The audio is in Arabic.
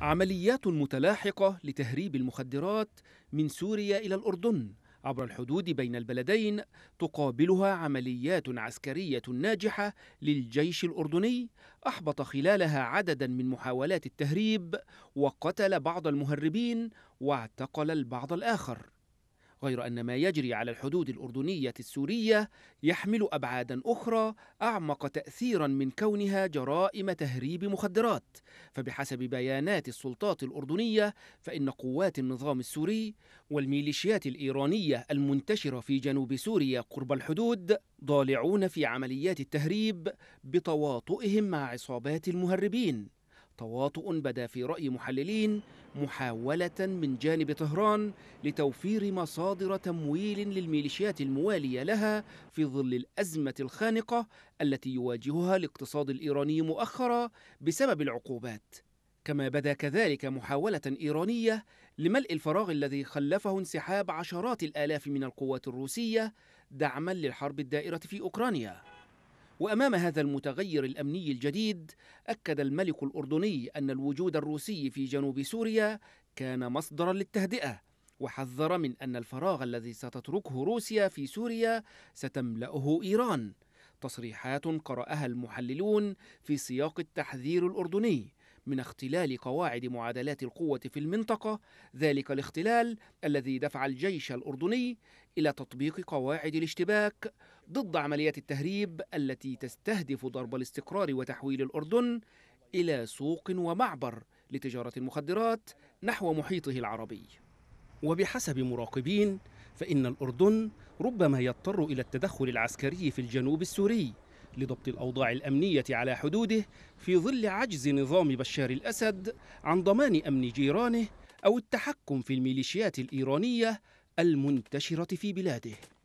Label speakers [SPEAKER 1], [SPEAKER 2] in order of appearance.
[SPEAKER 1] عمليات متلاحقة لتهريب المخدرات من سوريا إلى الأردن عبر الحدود بين البلدين تقابلها عمليات عسكرية ناجحة للجيش الأردني أحبط خلالها عددا من محاولات التهريب وقتل بعض المهربين واعتقل البعض الآخر غير أن ما يجري على الحدود الأردنية السورية يحمل أبعادا أخرى أعمق تأثيرا من كونها جرائم تهريب مخدرات فبحسب بيانات السلطات الأردنية فإن قوات النظام السوري والميليشيات الإيرانية المنتشرة في جنوب سوريا قرب الحدود ضالعون في عمليات التهريب بتواطؤهم مع عصابات المهربين تواطؤ بدا في رأي محللين محاولة من جانب طهران لتوفير مصادر تمويل للميليشيات الموالية لها في ظل الأزمة الخانقة التي يواجهها الاقتصاد الإيراني مؤخرا بسبب العقوبات كما بدا كذلك محاولة إيرانية لملء الفراغ الذي خلفه انسحاب عشرات الآلاف من القوات الروسية دعما للحرب الدائرة في أوكرانيا وامام هذا المتغير الامني الجديد اكد الملك الاردني ان الوجود الروسي في جنوب سوريا كان مصدرا للتهدئه وحذر من ان الفراغ الذي ستتركه روسيا في سوريا ستملاه ايران تصريحات قراها المحللون في سياق التحذير الاردني من اختلال قواعد معادلات القوة في المنطقة، ذلك الاختلال الذي دفع الجيش الأردني إلى تطبيق قواعد الاشتباك ضد عمليات التهريب التي تستهدف ضرب الاستقرار وتحويل الأردن إلى سوق ومعبر لتجارة المخدرات نحو محيطه العربي وبحسب مراقبين فإن الأردن ربما يضطر إلى التدخل العسكري في الجنوب السوري لضبط الأوضاع الأمنية على حدوده في ظل عجز نظام بشار الأسد عن ضمان أمن جيرانه أو التحكم في الميليشيات الإيرانية المنتشرة في بلاده